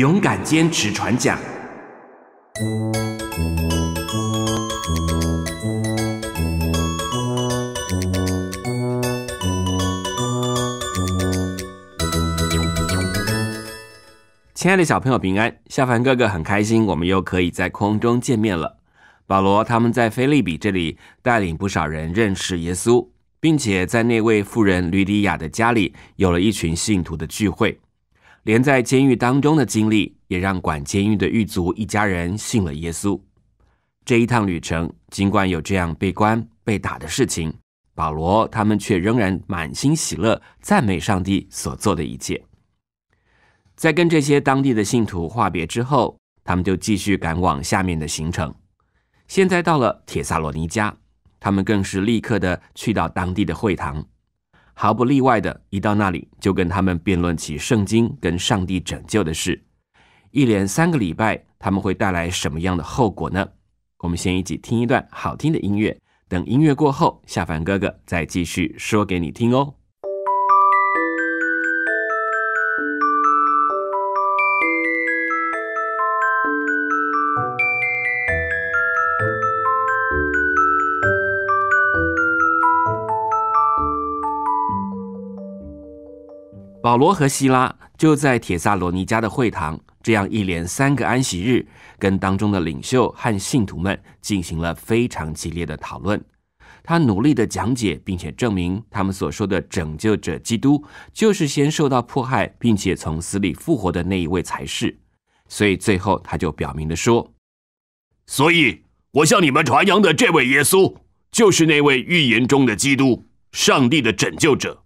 勇敢坚持传讲。亲爱的小朋友，平安！夏凡哥哥很开心，我们又可以在空中见面了。保罗他们在菲利比这里带领不少人认识耶稣，并且在那位妇人吕迪亚的家里有了一群信徒的聚会。连在监狱当中的经历，也让管监狱的狱卒一家人信了耶稣。这一趟旅程，尽管有这样被关、被打的事情，保罗他们却仍然满心喜乐，赞美上帝所做的一切。在跟这些当地的信徒话别之后，他们就继续赶往下面的行程。现在到了铁萨罗尼迦，他们更是立刻的去到当地的会堂。毫不例外的，一到那里就跟他们辩论起圣经跟上帝拯救的事。一连三个礼拜，他们会带来什么样的后果呢？我们先一起听一段好听的音乐，等音乐过后，下凡哥哥再继续说给你听哦。保罗和希拉就在铁萨罗尼加的会堂，这样一连三个安息日，跟当中的领袖和信徒们进行了非常激烈的讨论。他努力的讲解，并且证明他们所说的拯救者基督，就是先受到迫害，并且从死里复活的那一位才是。所以最后，他就表明的说：“所以，我向你们传扬的这位耶稣，就是那位预言中的基督，上帝的拯救者。”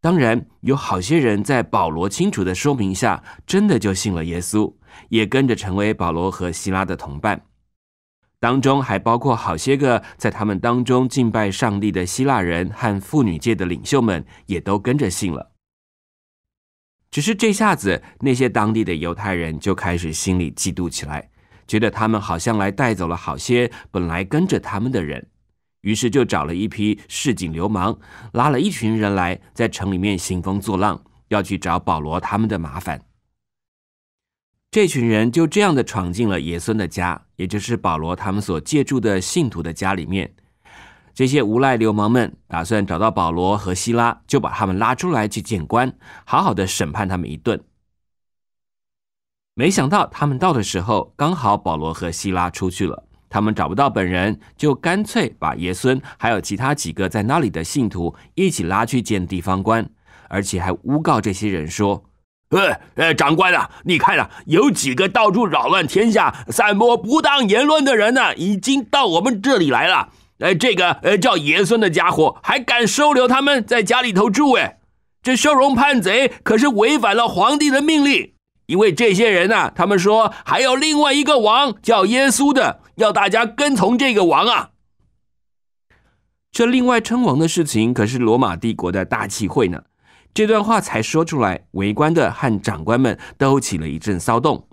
当然，有好些人在保罗清楚的说明下，真的就信了耶稣，也跟着成为保罗和希拉的同伴。当中还包括好些个在他们当中敬拜上帝的希腊人和妇女界的领袖们，也都跟着信了。只是这下子，那些当地的犹太人就开始心里嫉妒起来，觉得他们好像来带走了好些本来跟着他们的人。于是就找了一批市井流氓，拉了一群人来，在城里面兴风作浪，要去找保罗他们的麻烦。这群人就这样的闯进了爷孙的家，也就是保罗他们所借住的信徒的家里面。这些无赖流氓们打算找到保罗和希拉，就把他们拉出来去见官，好好的审判他们一顿。没想到他们到的时候，刚好保罗和希拉出去了。他们找不到本人，就干脆把爷孙还有其他几个在那里的信徒一起拉去见地方官，而且还诬告这些人说：“呃呃，长官啊，你看啊，有几个到处扰乱天下、散播不当言论的人呢，已经到我们这里来了。呃，这个呃叫爷孙的家伙还敢收留他们在家里头住，哎，这收容叛贼可是违反了皇帝的命令。”因为这些人呐，他们说还有另外一个王叫耶稣的，要大家跟从这个王啊。这另外称王的事情可是罗马帝国的大忌讳呢。这段话才说出来，围观的和长官们都起了一阵骚动。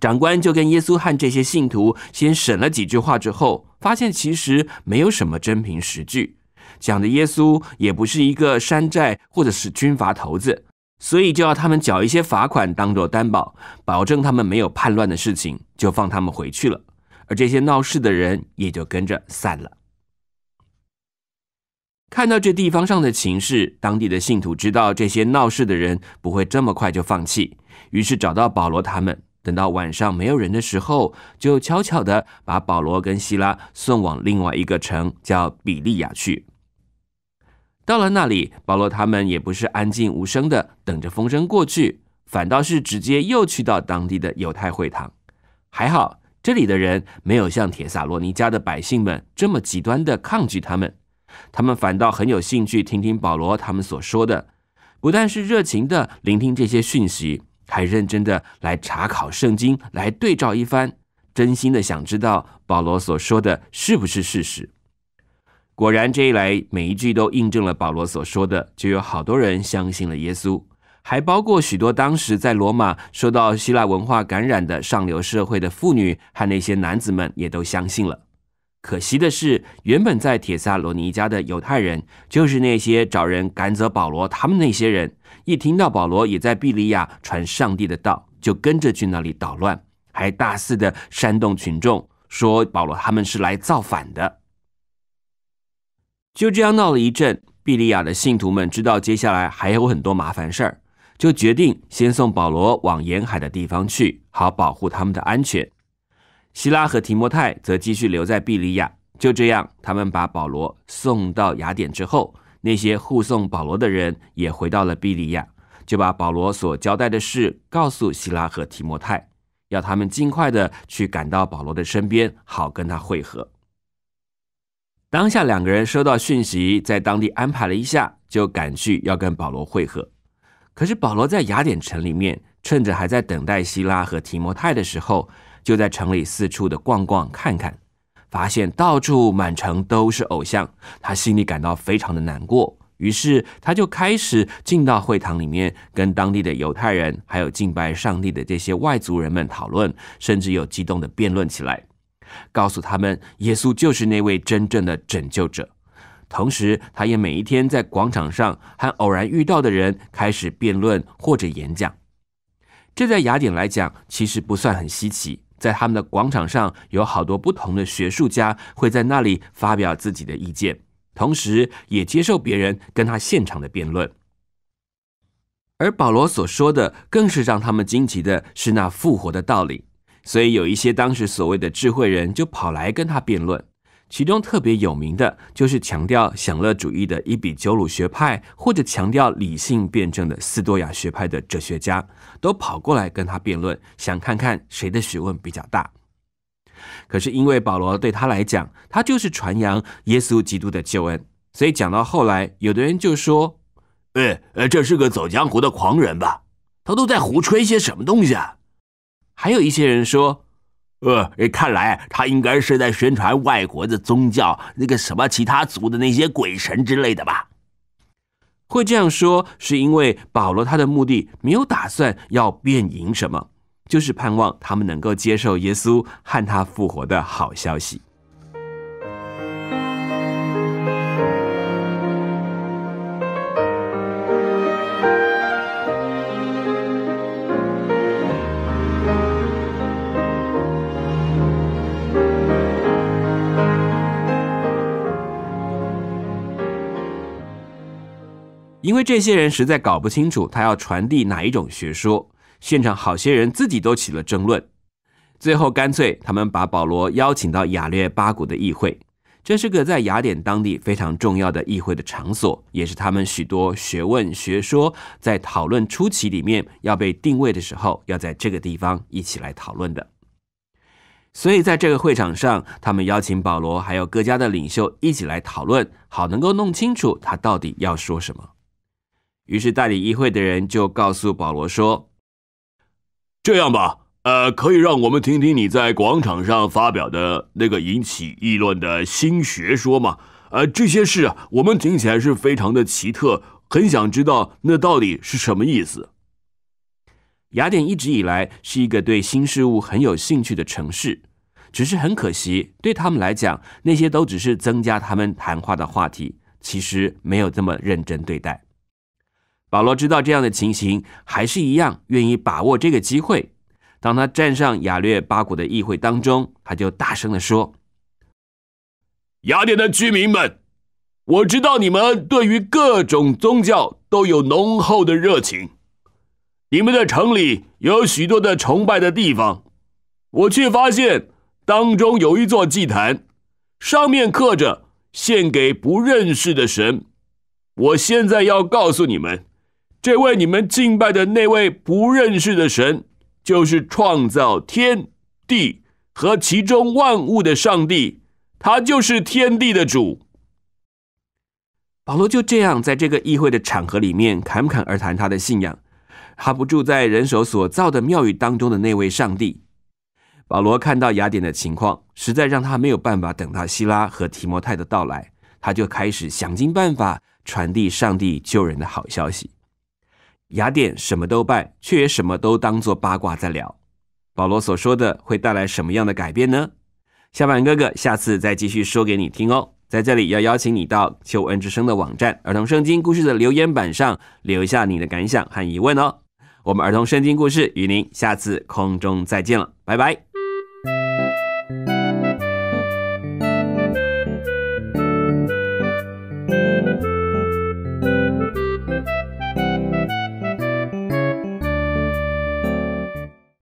长官就跟耶稣和这些信徒先审了几句话之后，发现其实没有什么真凭实据，讲的耶稣也不是一个山寨或者是军阀头子。所以就要他们缴一些罚款当做担保，保证他们没有叛乱的事情，就放他们回去了。而这些闹事的人也就跟着散了。看到这地方上的情势，当地的信徒知道这些闹事的人不会这么快就放弃，于是找到保罗他们，等到晚上没有人的时候，就悄悄的把保罗跟希拉送往另外一个城叫比利亚去。到了那里，保罗他们也不是安静无声的等着风声过去，反倒是直接又去到当地的犹太会堂。还好这里的人没有像铁萨罗尼加的百姓们这么极端的抗拒他们，他们反倒很有兴趣听听保罗他们所说的，不但是热情的聆听这些讯息，还认真的来查考圣经来对照一番，真心的想知道保罗所说的是不是事实。果然，这一来，每一句都印证了保罗所说的，就有好多人相信了耶稣，还包括许多当时在罗马受到希腊文化感染的上流社会的妇女和那些男子们也都相信了。可惜的是，原本在铁萨罗尼家的犹太人，就是那些找人赶走保罗他们那些人，一听到保罗也在庇利亚传上帝的道，就跟着去那里捣乱，还大肆的煽动群众说保罗他们是来造反的。就这样闹了一阵，毕利亚的信徒们知道接下来还有很多麻烦事儿，就决定先送保罗往沿海的地方去，好保护他们的安全。希拉和提摩太则继续留在毕利亚。就这样，他们把保罗送到雅典之后，那些护送保罗的人也回到了毕利亚，就把保罗所交代的事告诉希拉和提摩太，要他们尽快的去赶到保罗的身边，好跟他会合。当下两个人收到讯息，在当地安排了一下，就赶去要跟保罗会合。可是保罗在雅典城里面，趁着还在等待希拉和提摩太的时候，就在城里四处的逛逛看看，发现到处满城都是偶像，他心里感到非常的难过。于是他就开始进到会堂里面，跟当地的犹太人还有敬拜上帝的这些外族人们讨论，甚至有激动的辩论起来。告诉他们，耶稣就是那位真正的拯救者。同时，他也每一天在广场上，和偶然遇到的人开始辩论或者演讲。这在雅典来讲，其实不算很稀奇。在他们的广场上有好多不同的学术家会在那里发表自己的意见，同时也接受别人跟他现场的辩论。而保罗所说的，更是让他们惊奇的是那复活的道理。所以有一些当时所谓的智慧人就跑来跟他辩论，其中特别有名的就是强调享乐主义的伊比鸠鲁学派，或者强调理性辩证的斯多亚学派的哲学家，都跑过来跟他辩论，想看看谁的学问比较大。可是因为保罗对他来讲，他就是传扬耶稣基督的救恩，所以讲到后来，有的人就说：“哎，呃，这是个走江湖的狂人吧？他都在胡吹些什么东西啊？”还有一些人说，呃，看来他应该是在宣传外国的宗教，那个什么其他族的那些鬼神之类的吧。会这样说，是因为保罗他的目的没有打算要变赢什么，就是盼望他们能够接受耶稣和他复活的好消息。因为这些人实在搞不清楚他要传递哪一种学说，现场好些人自己都起了争论，最后干脆他们把保罗邀请到雅略巴谷的议会，这是个在雅典当地非常重要的议会的场所，也是他们许多学问学说在讨论初期里面要被定位的时候，要在这个地方一起来讨论的。所以在这个会场上，他们邀请保罗还有各家的领袖一起来讨论，好能够弄清楚他到底要说什么。于是，代理议会的人就告诉保罗说：“这样吧，呃，可以让我们听听你在广场上发表的那个引起议论的新学说吗？呃，这些事啊，我们听起来是非常的奇特，很想知道那到底是什么意思。”雅典一直以来是一个对新事物很有兴趣的城市，只是很可惜，对他们来讲，那些都只是增加他们谈话的话题，其实没有这么认真对待。保罗知道这样的情形还是一样，愿意把握这个机会。当他站上雅略巴谷的议会当中，他就大声地说：“雅典的居民们，我知道你们对于各种宗教都有浓厚的热情。你们的城里有许多的崇拜的地方，我却发现当中有一座祭坛，上面刻着献给不认识的神。我现在要告诉你们。”这位你们敬拜的那位不认识的神，就是创造天地和其中万物的上帝，他就是天地的主。保罗就这样在这个议会的场合里面侃侃而谈他的信仰，他不住在人手所造的庙宇当中的那位上帝。保罗看到雅典的情况，实在让他没有办法等到希拉和提摩太的到来，他就开始想尽办法传递上帝救人的好消息。雅典什么都拜，却也什么都当做八卦在聊。保罗所说的会带来什么样的改变呢？小板哥哥，下次再继续说给你听哦。在这里要邀请你到秋恩之声的网站《儿童圣经故事》的留言板上留下你的感想和疑问哦。我们儿童圣经故事与您下次空中再见了，拜拜。